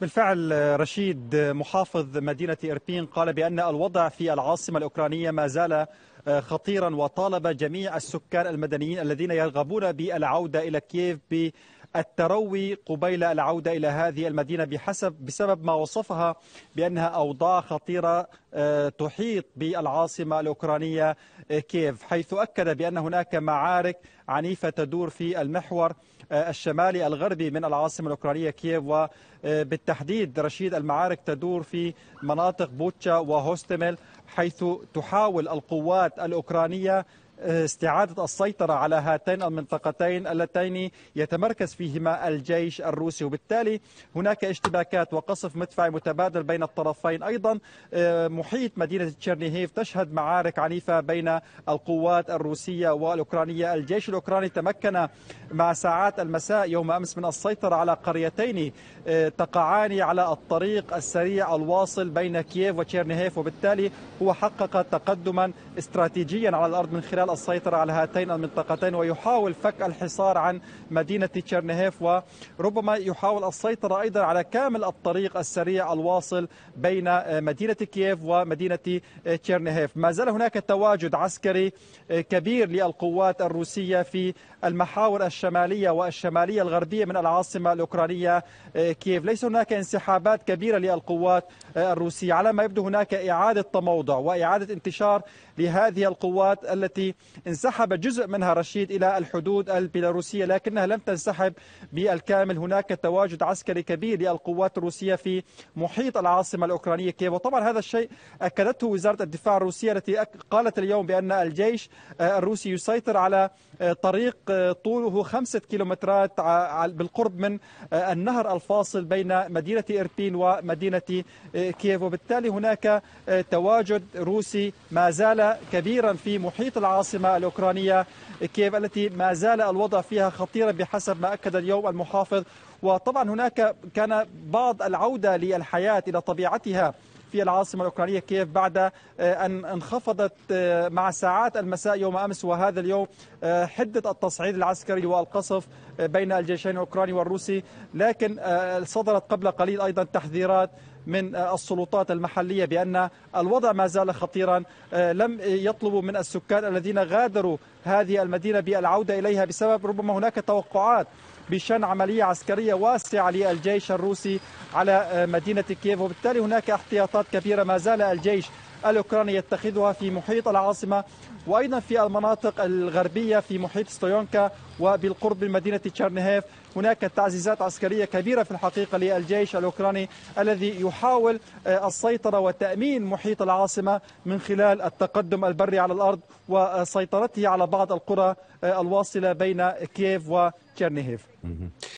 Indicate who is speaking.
Speaker 1: بالفعل رشيد محافظ مدينة إربين قال بأن الوضع في العاصمة الأوكرانية ما زال آه، خطيرا وطالب جميع السكان المدنيين الذين يرغبون بالعودة إلى كييف بالتروي قبيل العودة إلى هذه المدينة بحسب بسبب ما وصفها بأنها أوضاع خطيرة آه، تحيط بالعاصمة الأوكرانية آه، كييف حيث أكد بأن هناك معارك عنيفة تدور في المحور الشمالي الغربي من العاصمة الأوكرانية كييف وبالتحديد آه، رشيد المعارك تدور في مناطق بوتشا وهوستميل حيث تحاول القوات الأوكرانية آه، استعادة السيطرة على هاتين المنطقتين اللتين يتمركز فيهما الجيش الروسي وبالتالي هناك اشتباكات وقصف مدفعي متبادل بين الطرفين أيضا آه، محيط مدينة تشيرنيهيف تشهد معارك عنيفة بين القوات الروسية والأوكرانية الجيش الأوكراني تمكن مع ساعات المساء يوم أمس من السيطرة على قريتين آه، تقعان على الطريق السريع الواصل بين كييف وتشيرنيهيف وبالتالي هو حقق تقدما استراتيجيا على الأرض من خلال السيطرة على هاتين المنطقتين ويحاول فك الحصار عن مدينة تشيرنيهيف وربما يحاول السيطرة أيضا على كامل الطريق السريع الواصل بين آه، مدينة كييف ومدينة آه، تشيرنيهيف ما زال هناك تواجد عسكري كبير للقوات الروسية في المحاور الشرقية الشمالية والشمالية الغربية من العاصمة الأوكرانية آه، كييف ليس هناك انسحابات كبيرة للقوات آه، الروسية على ما يبدو هناك إعادة تموضع وإعادة انتشار لهذه القوات التي انسحب جزء منها رشيد إلى الحدود البيلاروسية لكنها لم تنسحب بالكامل هناك تواجد عسكري كبير للقوات الروسية في محيط العاصمة الأوكرانية كييف وطبعا هذا الشيء أكدته وزارة الدفاع الروسية التي قالت اليوم بأن الجيش آه، الروسي يسيطر على طريق طوله خمسة كيلومترات بالقرب من آه، النهر الفاصل بين مدينة إربين ومدينة آه، كييف وبالتالي هناك آه، تواجد روسي ما زال كبيرا في محيط العاصمة الأوكرانية كييف التي ما زال الوضع فيها خطيرا بحسب ما أكد اليوم المحافظ وطبعا هناك كان بعض العودة للحياة إلى طبيعتها في العاصمة الأوكرانية كييف بعد آه، أن انخفضت آه، مع ساعات المساء يوم أمس وهذا اليوم آه، حدة التصعيد العسكري والقصف بين الجيشين الأوكراني والروسي لكن صدرت قبل قليل أيضا تحذيرات من السلطات المحلية بأن الوضع ما زال خطيرا آه، لم يطلبوا من السكان الذين غادروا هذه المدينة بالعودة إليها بسبب ربما هناك توقعات بشان عملية عسكرية واسعة للجيش الروسي على آه، مدينة كييف وبالتالي هناك احتياطات كبيرة ما زال الجيش الأوكراني يتخذها في محيط العاصمة وأيضا في المناطق الغربية في محيط ستويونكا وبالقرب من مدينة تشيرنيهيف هناك تعزيزات عسكرية كبيرة في الحقيقة للجيش الأوكراني الذي يحاول آه، السيطرة وتأمين محيط العاصمة من خلال التقدم البري على الأرض وسيطرته على بعض القرى آه، الواصلة بين كييف وتشيرنيهيف